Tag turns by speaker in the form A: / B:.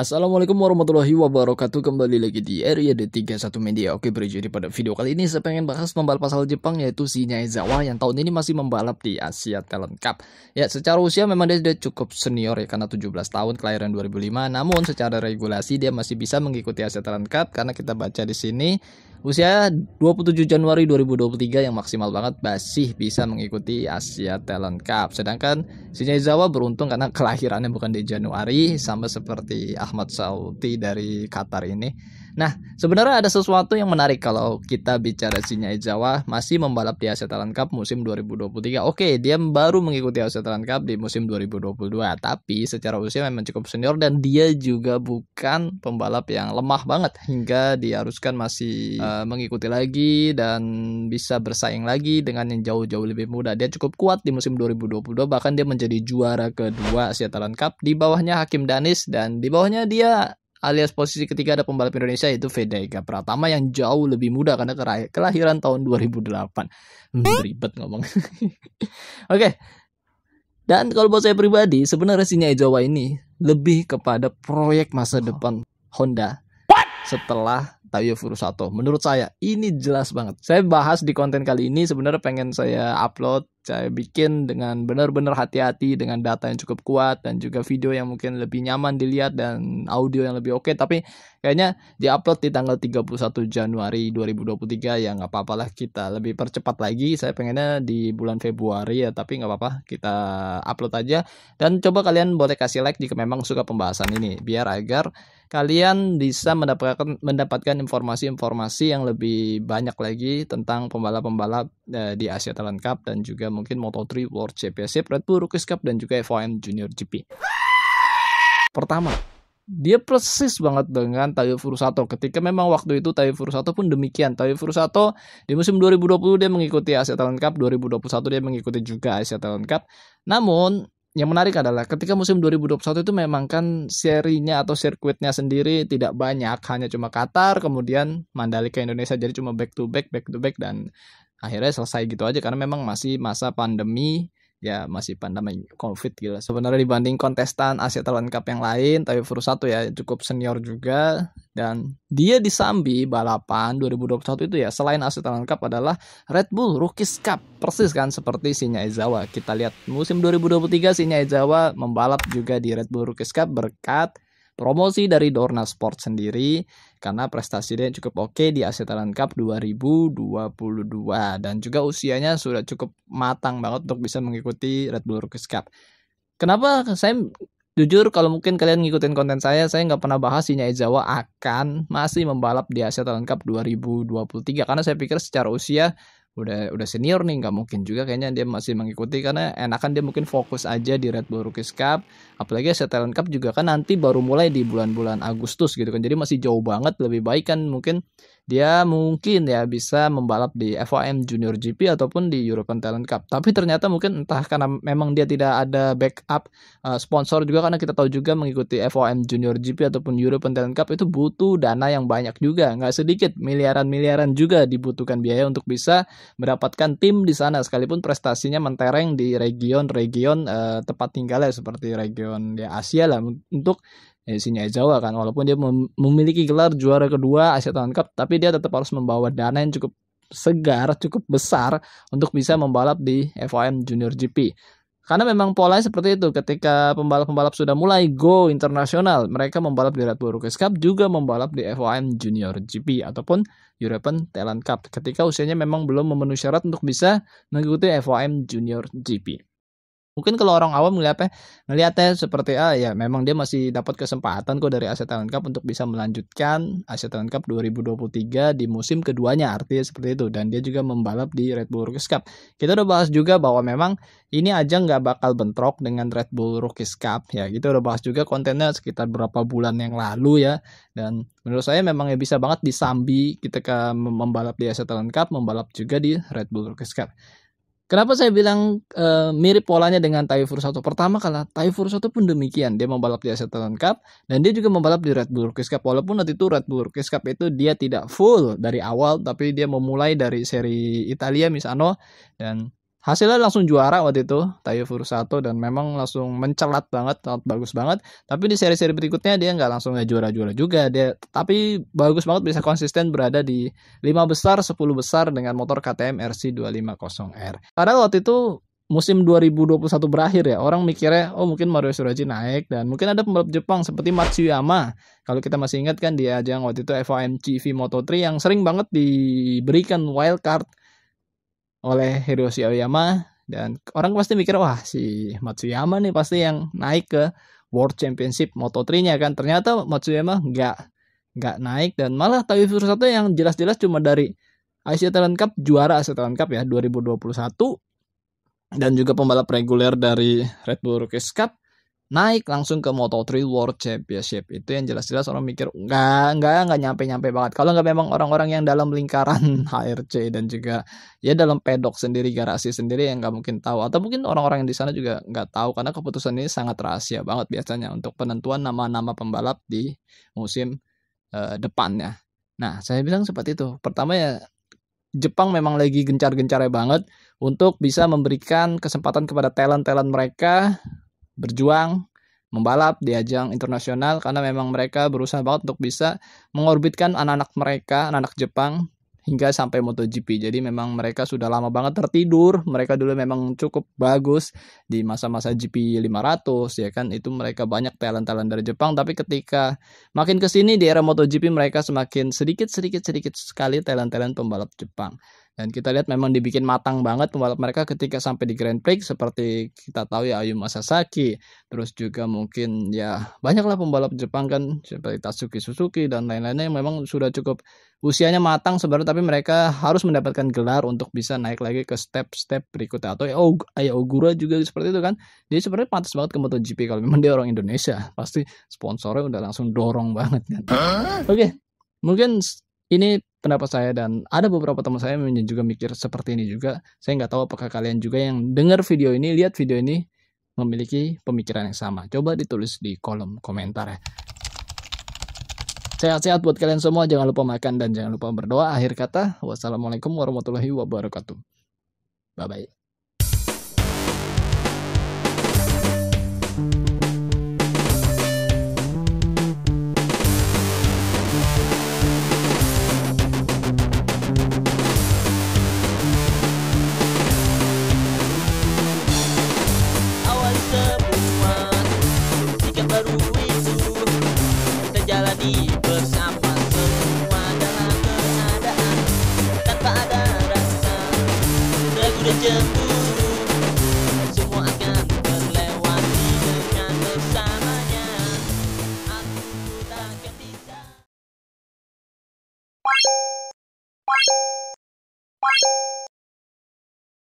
A: Assalamualaikum warahmatullahi wabarakatuh Kembali lagi di area D31 Media Oke beri jadi pada video kali ini saya pengen bahas pembalap asal Jepang yaitu si Nyaizawa Yang tahun ini masih membalap di Asia Talent Cup Ya secara usia memang dia sudah cukup senior ya Karena 17 tahun kelahiran 2005 Namun secara regulasi dia masih bisa mengikuti Asia Talent Cup Karena kita baca di sini Usia 27 Januari 2023 yang maksimal banget masih bisa mengikuti Asia Talent Cup. Sedangkan Shinyazawa beruntung karena kelahirannya bukan di Januari sama seperti Ahmad Sauti dari Qatar ini Nah, sebenarnya ada sesuatu yang menarik kalau kita bicara Shinya Jawa masih membalap di Asia Talent Cup musim 2023. Oke, dia baru mengikuti Asia Talent Cup di musim 2022, tapi secara usia memang cukup senior dan dia juga bukan pembalap yang lemah banget hingga diharuskan masih uh, mengikuti lagi dan bisa bersaing lagi dengan yang jauh-jauh lebih muda. Dia cukup kuat di musim 2022, bahkan dia menjadi juara kedua Asia Talent Cup di bawahnya Hakim Danis dan di bawahnya dia alias posisi ketiga ada pembalap Indonesia yaitu Fedega Pratama yang jauh lebih muda karena kelahiran tahun 2008. Hmm, ribet ngomong. Oke. Dan kalau buat saya pribadi, sebenarnya Sinyal Jawa ini lebih kepada proyek masa oh. depan Honda setelah Tayo Furusato. Menurut saya ini jelas banget. Saya bahas di konten kali ini sebenarnya pengen saya upload saya bikin dengan benar-benar hati-hati dengan data yang cukup kuat dan juga video yang mungkin lebih nyaman dilihat dan audio yang lebih oke okay. tapi kayaknya diupload di tanggal 31 Januari 2023 ya nggak apa lah kita lebih percepat lagi saya pengennya di bulan Februari ya tapi nggak apa-apa kita upload aja dan coba kalian boleh kasih like jika memang suka pembahasan ini biar agar kalian bisa mendapatkan mendapatkan informasi-informasi yang lebih banyak lagi tentang pembalap-pembalap eh, di Asia Talent Cup dan juga mungkin Moto3 World Championship, Red Bull Rookies Cup, dan juga FOM Junior GP. Pertama, dia persis banget dengan Tayo Furusato. Ketika memang waktu itu Tayo Furusato pun demikian. Tayo Furusato di musim 2020 dia mengikuti Asia Talent Cup, 2021 dia mengikuti juga Asia Talent Cup. Namun yang menarik adalah ketika musim 2021 itu memang kan serinya atau sirkuitnya sendiri tidak banyak, hanya cuma Qatar, kemudian Mandalika Indonesia jadi cuma back to back, back to back dan akhirnya selesai gitu aja karena memang masih masa pandemi ya masih pandemi covid gitu sebenarnya dibanding kontestan Asia Talent Cup yang lain tapi Furu satu ya cukup senior juga dan dia di Sambi balapan 2021 itu ya selain Asia Talent Cup adalah Red Bull Rookies Cup persis kan seperti Sinya Ezawa kita lihat musim 2023 Sinya Ezawa membalap juga di Red Bull Rookies Cup berkat promosi dari Dorna Sport sendiri karena prestasi dia cukup oke di Asia Talent Cup 2022 dan juga usianya sudah cukup matang banget untuk bisa mengikuti Red Bull Rookies Cup. Kenapa saya jujur kalau mungkin kalian ngikutin konten saya saya nggak pernah bahas Nyai Jawa akan masih membalap di Asia Talent Cup 2023 karena saya pikir secara usia udah udah senior nih nggak mungkin juga kayaknya dia masih mengikuti karena enakan dia mungkin fokus aja di Red Bull Rookies Cup apalagi setelan Talent Cup juga kan nanti baru mulai di bulan-bulan Agustus gitu kan jadi masih jauh banget lebih baik kan mungkin dia mungkin ya bisa membalap di FOM Junior GP ataupun di European Talent Cup. Tapi ternyata mungkin entah karena memang dia tidak ada backup eh, sponsor juga karena kita tahu juga mengikuti FOM Junior GP ataupun European Talent Cup itu butuh dana yang banyak juga, nggak sedikit miliaran-miliaran juga dibutuhkan biaya untuk bisa mendapatkan tim di sana sekalipun prestasinya mentereng di region-region uh, tempat tinggalnya seperti region ya Asia lah untuk isinya Jawa kan walaupun dia memiliki gelar juara kedua Asia Tahun Cup tapi dia tetap harus membawa dana yang cukup segar cukup besar untuk bisa membalap di FOM Junior GP karena memang polanya seperti itu ketika pembalap-pembalap sudah mulai go internasional mereka membalap di Red Bull Rookies Cup juga membalap di FOM Junior GP ataupun European Talent Cup ketika usianya memang belum memenuhi syarat untuk bisa mengikuti FOM Junior GP mungkin kalau orang awam ngeliatnya ngeliatnya seperti ah ya memang dia masih dapat kesempatan kok dari Asia Talent Cup untuk bisa melanjutkan Asia Talent Cup 2023 di musim keduanya artinya seperti itu dan dia juga membalap di Red Bull Rookies Cup kita udah bahas juga bahwa memang ini aja nggak bakal bentrok dengan Red Bull Rookies Cup ya kita udah bahas juga kontennya sekitar berapa bulan yang lalu ya dan menurut saya memang ya bisa banget disambi kita ke membalap di Asia Talent Cup membalap juga di Red Bull Rookies Cup Kenapa saya bilang e, mirip polanya dengan Taifur 1? Pertama kala Taifur 1 pun demikian, dia membalap di Acetalan Cup dan dia juga membalap di Red Bull Rookies Cup. Walaupun nanti itu Red Bull Rookies Cup itu dia tidak full dari awal tapi dia memulai dari seri Italia Misano dan hasilnya langsung juara waktu itu Tayo Furusato dan memang langsung mencelat banget sangat bagus banget tapi di seri-seri berikutnya dia nggak langsung juara-juara juga dia tapi bagus banget bisa konsisten berada di 5 besar 10 besar dengan motor KTM RC 250R padahal waktu itu musim 2021 berakhir ya orang mikirnya oh mungkin Mario Suraji naik dan mungkin ada pembalap Jepang seperti Matsuyama kalau kita masih ingat kan dia ajang waktu itu FOMC V Moto3 yang sering banget diberikan wild card oleh Hiroshi Aoyama dan orang pasti mikir wah si Matsuyama nih pasti yang naik ke World Championship Moto3-nya kan ternyata Matsuyama nggak nggak naik dan malah tapi satu yang jelas-jelas cuma dari Asia Talent Cup juara Asia Talent Cup ya 2021 dan juga pembalap reguler dari Red Bull Rookies Cup naik langsung ke Moto3 World Championship itu yang jelas-jelas orang mikir nggak nggak nggak nyampe-nyampe banget kalau nggak memang orang-orang yang dalam lingkaran HRC dan juga ya dalam pedok sendiri garasi sendiri yang nggak mungkin tahu atau mungkin orang-orang yang di sana juga nggak tahu karena keputusan ini sangat rahasia banget biasanya untuk penentuan nama-nama pembalap di musim uh, depannya nah saya bilang seperti itu pertama ya Jepang memang lagi gencar-gencarnya banget untuk bisa memberikan kesempatan kepada talent-talent mereka berjuang membalap di ajang internasional karena memang mereka berusaha banget untuk bisa mengorbitkan anak-anak mereka, anak-anak Jepang hingga sampai MotoGP. Jadi memang mereka sudah lama banget tertidur. Mereka dulu memang cukup bagus di masa-masa GP 500 ya kan. Itu mereka banyak talent-talent dari Jepang tapi ketika makin ke sini di era MotoGP mereka semakin sedikit sedikit sedikit sekali talent-talent pembalap Jepang. Dan kita lihat memang dibikin matang banget pembalap mereka ketika sampai di Grand Prix seperti kita tahu ya Ayu Sasaki, terus juga mungkin ya banyaklah pembalap Jepang kan seperti Tatsuki Suzuki dan lain-lainnya yang memang sudah cukup usianya matang sebenarnya tapi mereka harus mendapatkan gelar untuk bisa naik lagi ke step-step berikutnya atau ya Ogura juga seperti itu kan. jadi sebenarnya pantas banget ke MotoGP kalau memang dia orang Indonesia, pasti sponsornya udah langsung dorong banget kan. Oke, okay mungkin ini pendapat saya dan ada beberapa teman saya yang juga mikir seperti ini juga. Saya nggak tahu apakah kalian juga yang dengar video ini, lihat video ini memiliki pemikiran yang sama. Coba ditulis di kolom komentar ya. Sehat-sehat buat kalian semua, jangan lupa makan dan jangan lupa berdoa. Akhir kata, wassalamualaikum warahmatullahi wabarakatuh. Bye-bye. the jungle.